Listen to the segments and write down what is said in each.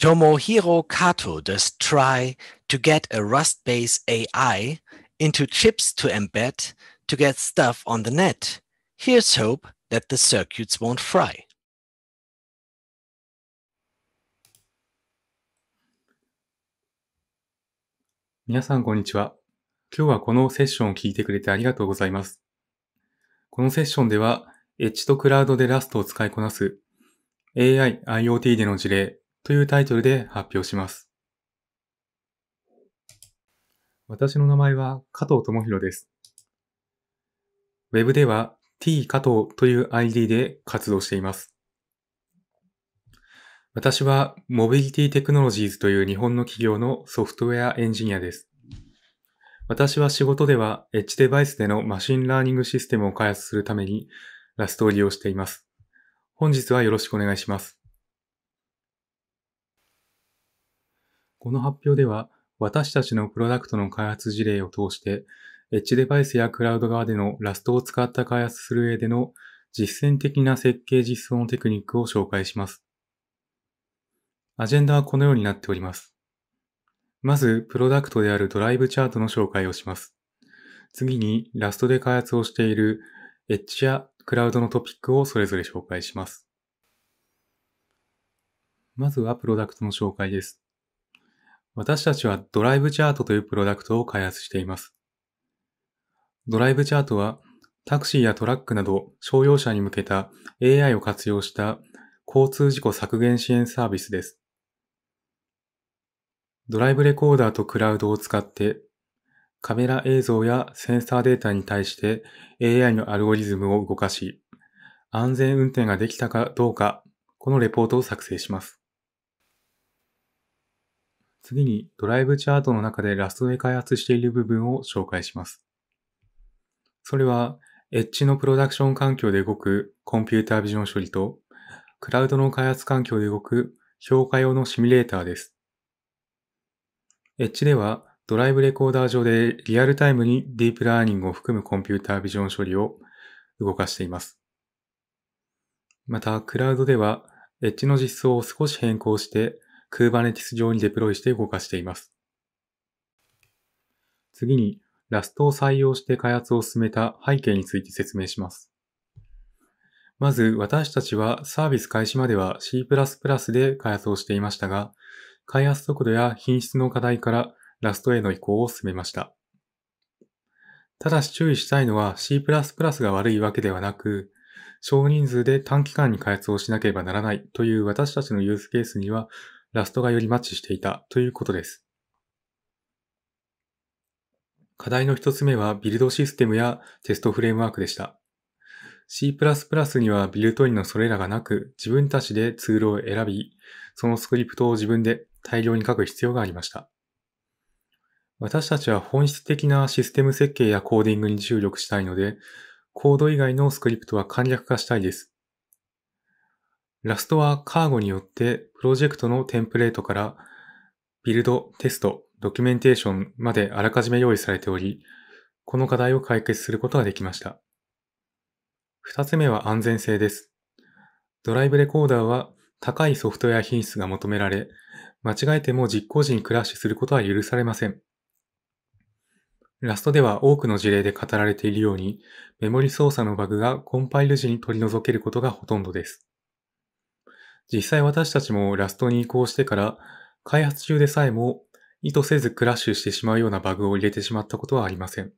Tomohiro Kato does try to get a Rust based AI into chips to embed to get stuff on the net. Here's hope that the circuits won't fry. 皆さん、こんにちは。今日はこのセッションを聞いてくれてありがとうございます。このセッションでは、エッジとクラウドでラストを使いこなす AI、IoT での事例、というタイトルで発表します。私の名前は加藤智弘です。ウェブでは t 加藤という ID で活動しています。私はモビリティテクノロジーズという日本の企業のソフトウェアエンジニアです。私は仕事ではエッジデバイスでのマシンラーニングシステムを開発するためにラストを利用しています。本日はよろしくお願いします。この発表では、私たちのプロダクトの開発事例を通して、エッジデバイスやクラウド側でのラストを使った開発する上での実践的な設計実装のテクニックを紹介します。アジェンダはこのようになっております。まず、プロダクトであるドライブチャートの紹介をします。次に、ラストで開発をしているエッジやクラウドのトピックをそれぞれ紹介します。まずはプロダクトの紹介です。私たちはドライブチャートというプロダクトを開発しています。ドライブチャートはタクシーやトラックなど商用車に向けた AI を活用した交通事故削減支援サービスです。ドライブレコーダーとクラウドを使ってカメラ映像やセンサーデータに対して AI のアルゴリズムを動かし安全運転ができたかどうかこのレポートを作成します。次にドライブチャートの中でラストで開発している部分を紹介します。それは、エッジのプロダクション環境で動くコンピュータービジョン処理と、クラウドの開発環境で動く評価用のシミュレーターです。エッジでは、ドライブレコーダー上でリアルタイムにディープラーニングを含むコンピュータービジョン処理を動かしています。また、クラウドでは、エッジの実装を少し変更して、Kubernetes 上にデプロイして動かしています。次に、ラストを採用して開発を進めた背景について説明します。まず、私たちはサービス開始までは C++ で開発をしていましたが、開発速度や品質の課題からラストへの移行を進めました。ただし注意したいのは C++ が悪いわけではなく、少人数で短期間に開発をしなければならないという私たちのユースケースにはラストがよりマッチしていたということです。課題の一つ目はビルドシステムやテストフレームワークでした。C++ にはビルトインのそれらがなく、自分たちでツールを選び、そのスクリプトを自分で大量に書く必要がありました。私たちは本質的なシステム設計やコーディングに注力したいので、コード以外のスクリプトは簡略化したいです。ラストはカーゴによってプロジェクトのテンプレートからビルド、テスト、ドキュメンテーションまであらかじめ用意されており、この課題を解決することができました。二つ目は安全性です。ドライブレコーダーは高いソフトウェア品質が求められ、間違えても実行時にクラッシュすることは許されません。ラストでは多くの事例で語られているように、メモリ操作のバグがコンパイル時に取り除けることがほとんどです。実際私たちもラストに移行してから、開発中でさえも意図せずクラッシュしてしまうようなバグを入れてしまったことはありません。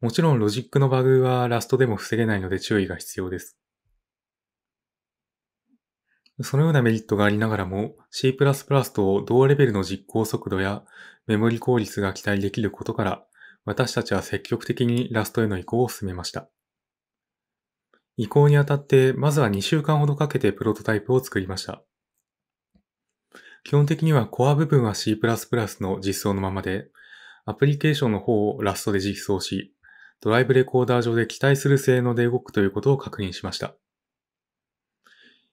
もちろんロジックのバグはラストでも防げないので注意が必要です。そのようなメリットがありながらも C++ と同レベルの実行速度やメモリ効率が期待できることから私たちは積極的にラストへの移行を進めました。移行にあたって、まずは2週間ほどかけてプロトタイプを作りました。基本的にはコア部分は C++ の実装のままで、アプリケーションの方をラストで実装し、ドライブレコーダー上で期待する性能で動くということを確認しました。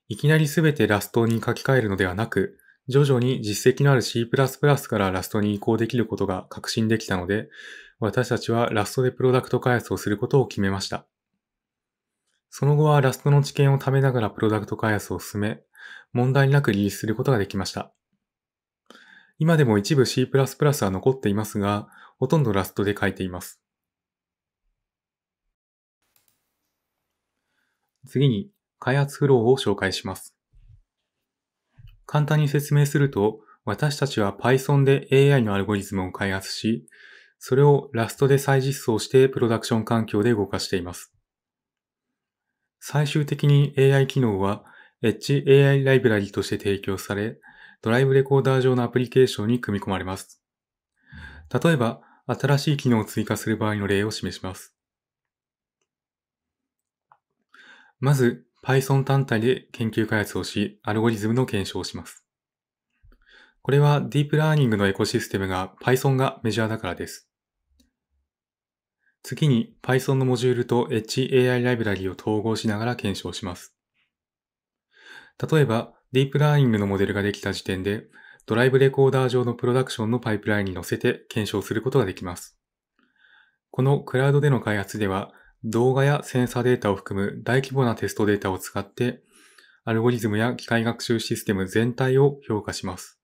いきなりすべてラストに書き換えるのではなく、徐々に実績のある C++ からラストに移行できることが確信できたので、私たちはラストでプロダクト開発をすることを決めました。その後はラストの知見を貯めながらプロダクト開発を進め、問題なくリリースすることができました。今でも一部 C++ は残っていますが、ほとんどラストで書いています。次に、開発フローを紹介します。簡単に説明すると、私たちは Python で AI のアルゴリズムを開発し、それを Rust で再実装してプロダクション環境で動かしています。最終的に AI 機能は EdgeAI ライブラリとして提供され、ドライブレコーダー上のアプリケーションに組み込まれます。例えば、新しい機能を追加する場合の例を示します。まず、Python 単体で研究開発をし、アルゴリズムの検証をします。これはディープラーニングのエコシステムが Python がメジャーだからです。次に Python のモジュールと Edge a i ライブラリを統合しながら検証します。例えば、ディープラーニングのモデルができた時点で、ドライブレコーダー上のプロダクションのパイプラインに乗せて検証することができます。このクラウドでの開発では、動画やセンサーデータを含む大規模なテストデータを使って、アルゴリズムや機械学習システム全体を評価します。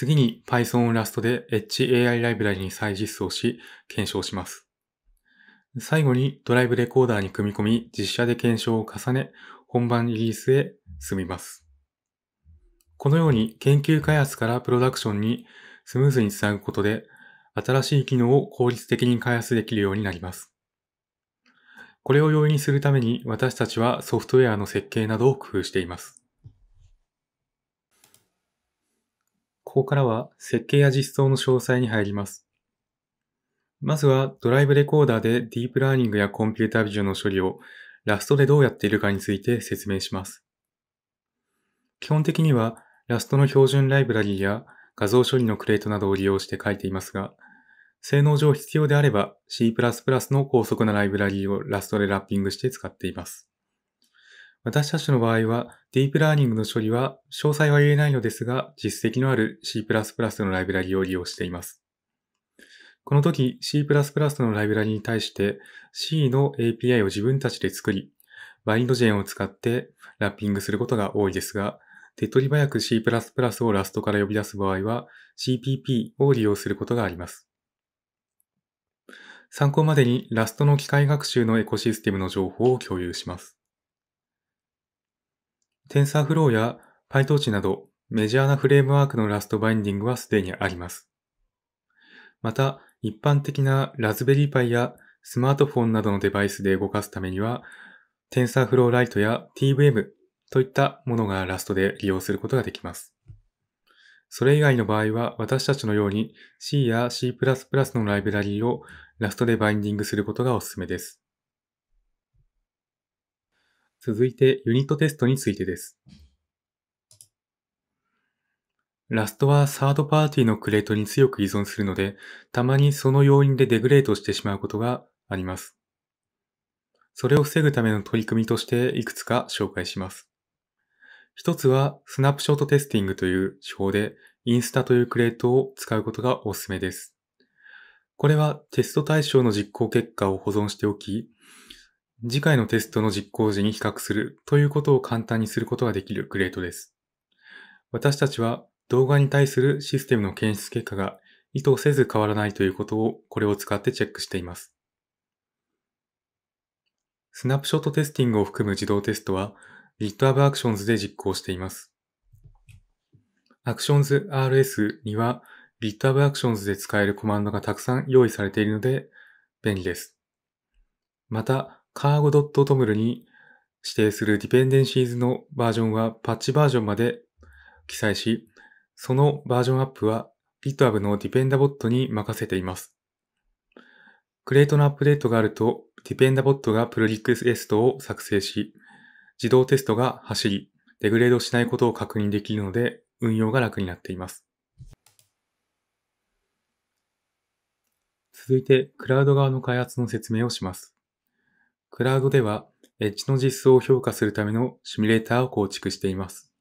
次に Python Rust で Edge a i ライブラリに再実装し検証します。最後にドライブレコーダーに組み込み実写で検証を重ね本番リリースへ進みます。このように研究開発からプロダクションにスムーズにつなぐことで新しい機能を効率的に開発できるようになります。これを容易にするために私たちはソフトウェアの設計などを工夫しています。ここからは設計や実装の詳細に入ります。まずはドライブレコーダーでディープラーニングやコンピュータビジョンの処理をラストでどうやっているかについて説明します。基本的にはラストの標準ライブラリーや画像処理のクレートなどを利用して書いていますが、性能上必要であれば C++ の高速なライブラリーをラストでラッピングして使っています。私たちの場合は、ディープラーニングの処理は詳細は言えないのですが、実績のある C++ のライブラリを利用しています。この時、C++ のライブラリに対して C の API を自分たちで作り、バインドジェンを使ってラッピングすることが多いですが、手っ取り早く C++ をラストから呼び出す場合は CPP を利用することがあります。参考までにラストの機械学習のエコシステムの情報を共有します。TensorFlow や PyTorch などメジャーなフレームワークのラストバインディングはすでにあります。また、一般的なラズベリーパイやスマートフォンなどのデバイスで動かすためには、TensorFlow Lite や TVM といったものがラストで利用することができます。それ以外の場合は、私たちのように C や C++ のライブラリーをラストでバインディングすることがおすすめです。続いてユニットテストについてです。ラストはサードパーティーのクレートに強く依存するので、たまにその要因でデグレートしてしまうことがあります。それを防ぐための取り組みとしていくつか紹介します。一つはスナップショットテスティングという手法でインスタというクレートを使うことがおすすめです。これはテスト対象の実行結果を保存しておき、次回のテストの実行時に比較するということを簡単にすることができるグレートです。私たちは動画に対するシステムの検出結果が意図せず変わらないということをこれを使ってチェックしています。スナップショットテスティングを含む自動テストは GitHub Actions で実行しています。Actions RS には GitHub Actions で使えるコマンドがたくさん用意されているので便利です。また、カーゴ .toml に指定するディペンデンシーズのバージョンはパッチバージョンまで記載し、そのバージョンアップは GitHub のディペンダボットに任せています。クレートのアップデートがあると、ディペンダボットがプロリクエストを作成し、自動テストが走り、デグレードしないことを確認できるので、運用が楽になっています。続いて、クラウド側の開発の説明をします。クラウドでは、エッジの実装を評価するためのシミュレーターを構築しています。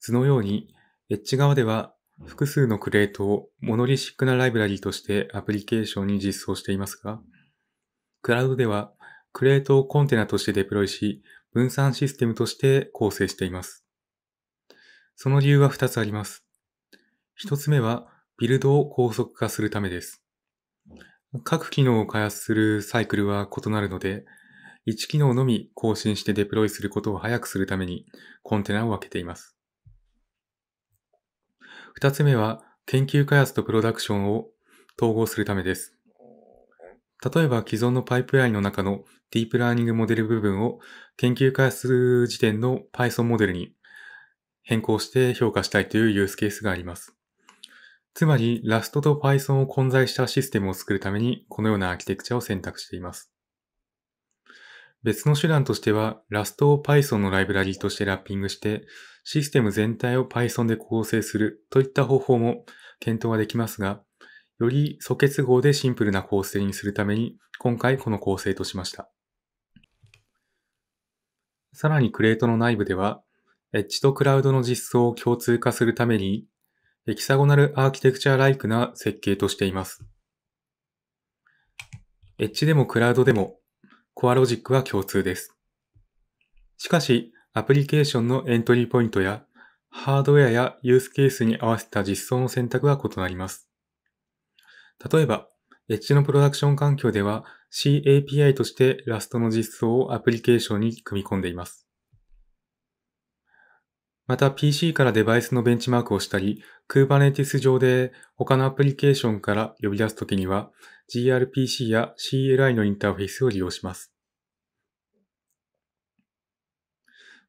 図のように、エッジ側では複数のクレートをモノリシックなライブラリとしてアプリケーションに実装していますが、クラウドではクレートをコンテナとしてデプロイし、分散システムとして構成しています。その理由は2つあります。1つ目は、ビルドを高速化するためです。各機能を開発するサイクルは異なるので、1機能のみ更新してデプロイすることを早くするためにコンテナを分けています。2つ目は、研究開発とプロダクションを統合するためです。例えば既存のパイプラインの中のディープラーニングモデル部分を研究開発時点の Python モデルに変更して評価したいというユースケースがあります。つまり、ラストと Python を混在したシステムを作るために、このようなアーキテクチャを選択しています。別の手段としては、ラストを Python のライブラリーとしてラッピングして、システム全体を Python で構成するといった方法も検討はできますが、より素結合でシンプルな構成にするために、今回この構成としました。さらにクレートの内部では、エッジとクラウドの実装を共通化するために、ヘキサゴナルアーキテクチャーライクな設計としています。エッジでもクラウドでも、コアロジックは共通です。しかし、アプリケーションのエントリーポイントや、ハードウェアやユースケースに合わせた実装の選択は異なります。例えば、エッジのプロダクション環境では CAPI として Rust の実装をアプリケーションに組み込んでいます。また PC からデバイスのベンチマークをしたり、Kubernetes 上で他のアプリケーションから呼び出すときには gRPC や CLI のインターフェースを利用します。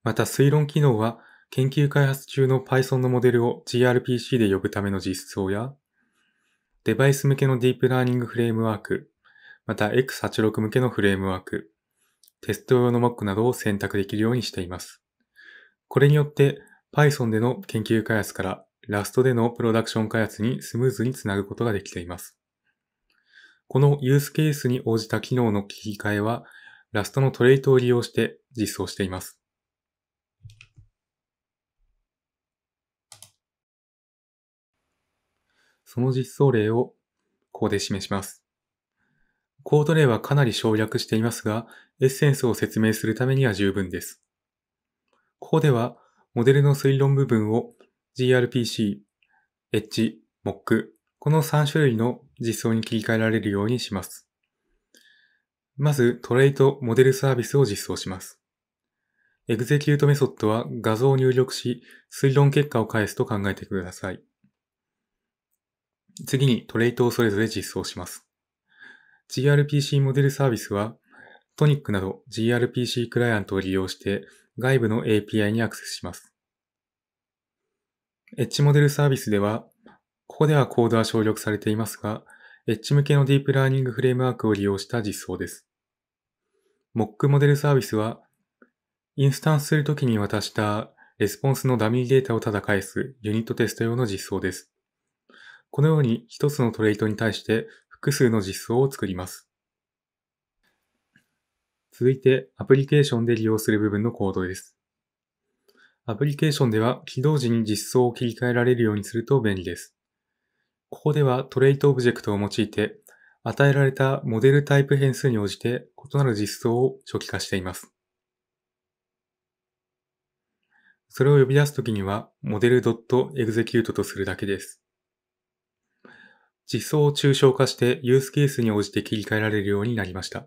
また推論機能は研究開発中の Python のモデルを gRPC で呼ぶための実装や、デバイス向けのディープラーニングフレームワーク、また X86 向けのフレームワーク、テスト用の Mock などを選択できるようにしています。これによって Python での研究開発から Rust でのプロダクション開発にスムーズにつなぐことができています。このユースケースに応じた機能の切り替えは Rust のトレイトを利用して実装しています。その実装例をここで示します。コード例はかなり省略していますが、エッセンスを説明するためには十分です。ここでは、モデルの推論部分を gRPC、Edge、Mock、この3種類の実装に切り替えられるようにします。まず、トレイトモデルサービスを実装します。エグゼキュートメソッドは画像を入力し、推論結果を返すと考えてください。次にトレイトをそれぞれ実装します。gRPC モデルサービスは、トニックなど gRPC クライアントを利用して外部の API にアクセスします。Edge モデルサービスでは、ここではコードは省略されていますが、Edge 向けのディープラーニングフレームワークを利用した実装です。Mock モデルサービスは、インスタンスするときに渡したレスポンスのダミーデータをただ返すユニットテスト用の実装です。このように一つのトレイトに対して複数の実装を作ります。続いて、アプリケーションで利用する部分のコードです。アプリケーションでは起動時に実装を切り替えられるようにすると便利です。ここではトレイトオブジェクトを用いて、与えられたモデルタイプ変数に応じて異なる実装を初期化しています。それを呼び出すときには、モデル .execute とするだけです。実装を抽象化してユースケースに応じて切り替えられるようになりました。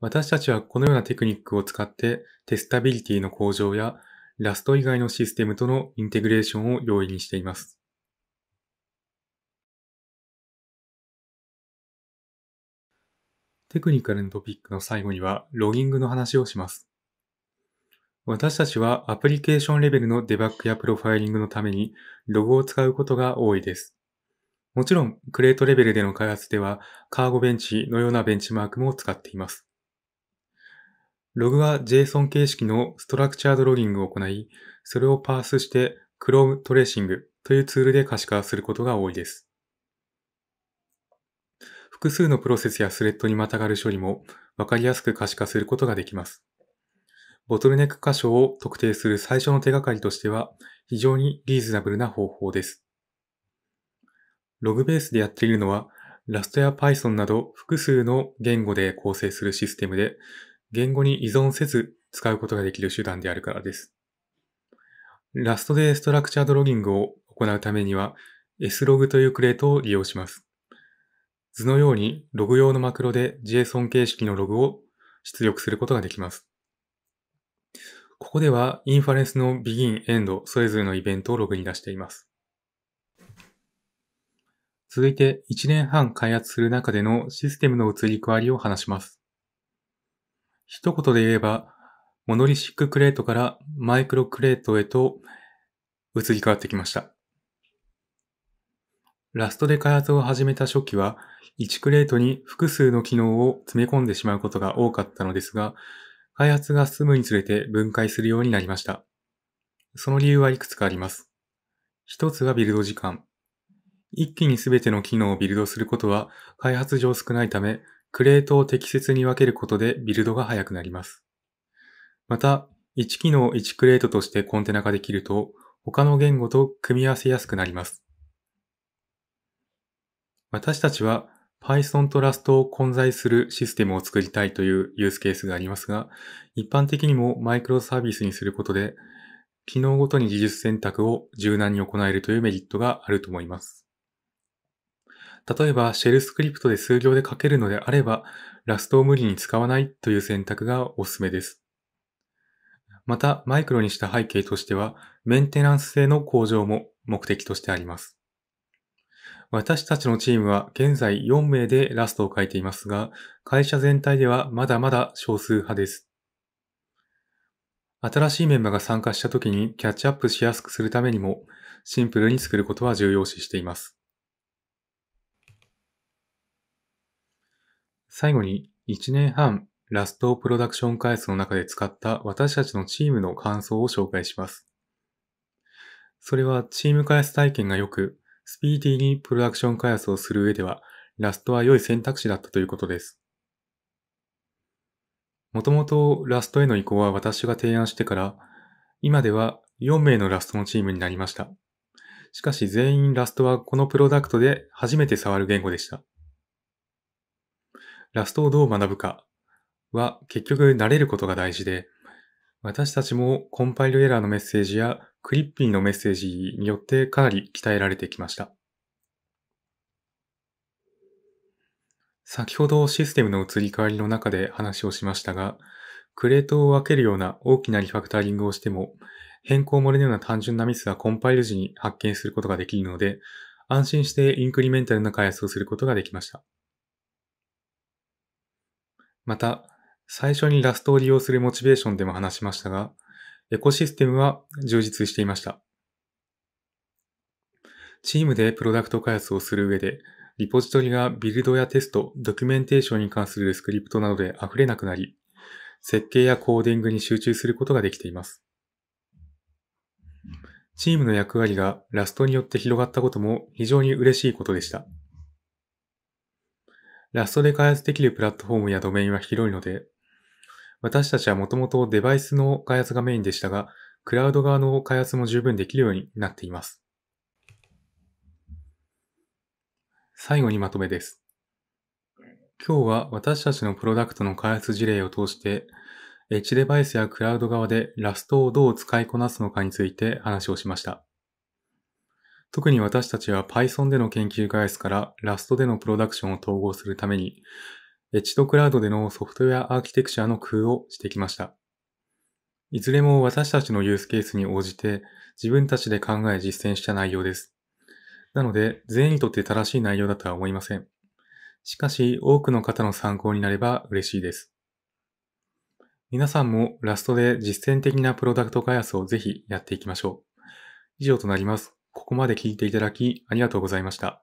私たちはこのようなテクニックを使ってテスタビリティの向上やラスト以外のシステムとのインテグレーションを容易にしています。テクニカルのトピックの最後にはロギングの話をします。私たちはアプリケーションレベルのデバッグやプロファイリングのためにログを使うことが多いです。もちろん、クレートレベルでの開発では、カーゴベンチのようなベンチマークも使っています。ログは JSON 形式のストラクチャードロギングを行い、それをパースして Chrome トレーシングというツールで可視化することが多いです。複数のプロセスやスレッドにまたがる処理も分かりやすく可視化することができます。ボトルネック箇所を特定する最初の手がかりとしては非常にリーズナブルな方法です。ログベースでやっているのは、ラストや Python など複数の言語で構成するシステムで、言語に依存せず使うことができる手段であるからです。ラストでストラクチャードロギングを行うためには slog というクレートを利用します。図のようにログ用のマクロで JSON 形式のログを出力することができます。ここではインファレンスの begin、end それぞれのイベントをログに出しています。続いて1年半開発する中でのシステムの移り変わりを話します。一言で言えば、モノリシッククレートからマイクロクレートへと移り変わってきました。ラストで開発を始めた初期は、1クレートに複数の機能を詰め込んでしまうことが多かったのですが、開発が進むにつれて分解するようになりました。その理由はいくつかあります。一つはビルド時間。一気に全ての機能をビルドすることは開発上少ないため、クレートを適切に分けることでビルドが早くなります。また、1機能1クレートとしてコンテナ化できると、他の言語と組み合わせやすくなります。私たちは Python と Rust を混在するシステムを作りたいというユースケースがありますが、一般的にもマイクロサービスにすることで、機能ごとに技術選択を柔軟に行えるというメリットがあると思います。例えば、シェルスクリプトで数行で書けるのであれば、ラストを無理に使わないという選択がおすすめです。また、マイクロにした背景としては、メンテナンス性の向上も目的としてあります。私たちのチームは現在4名でラストを書いていますが、会社全体ではまだまだ少数派です。新しいメンバーが参加した時にキャッチアップしやすくするためにも、シンプルに作ることは重要視しています。最後に、1年半、ラストプロダクション開発の中で使った私たちのチームの感想を紹介します。それはチーム開発体験が良く、スピーディーにプロダクション開発をする上では、ラストは良い選択肢だったということです。もともとラストへの移行は私が提案してから、今では4名のラストのチームになりました。しかし全員ラストはこのプロダクトで初めて触る言語でした。ラストをどう学ぶかは結局慣れることが大事で、私たちもコンパイルエラーのメッセージやクリッピーのメッセージによってかなり鍛えられてきました。先ほどシステムの移り変わりの中で話をしましたが、クレートを分けるような大きなリファクタリングをしても、変更漏れのような単純なミスはコンパイル時に発見することができるので、安心してインクリメンタルな開発をすることができました。また、最初にラストを利用するモチベーションでも話しましたが、エコシステムは充実していました。チームでプロダクト開発をする上で、リポジトリがビルドやテスト、ドキュメンテーションに関するスクリプトなどで溢れなくなり、設計やコーディングに集中することができています。チームの役割がラストによって広がったことも非常に嬉しいことでした。ラストで開発できるプラットフォームやドメインは広いので、私たちはもともとデバイスの開発がメインでしたが、クラウド側の開発も十分できるようになっています。最後にまとめです。今日は私たちのプロダクトの開発事例を通して、エッジデバイスやクラウド側でラストをどう使いこなすのかについて話をしました。特に私たちは Python での研究開発から Rust でのプロダクションを統合するために、エッジとクラウドでのソフトウェアアーキテクチャの工夫をしてきました。いずれも私たちのユースケースに応じて自分たちで考え実践した内容です。なので、全員にとって正しい内容だとは思いません。しかし、多くの方の参考になれば嬉しいです。皆さんもラストで実践的なプロダクト開発をぜひやっていきましょう。以上となります。ここまで聞いていただきありがとうございました。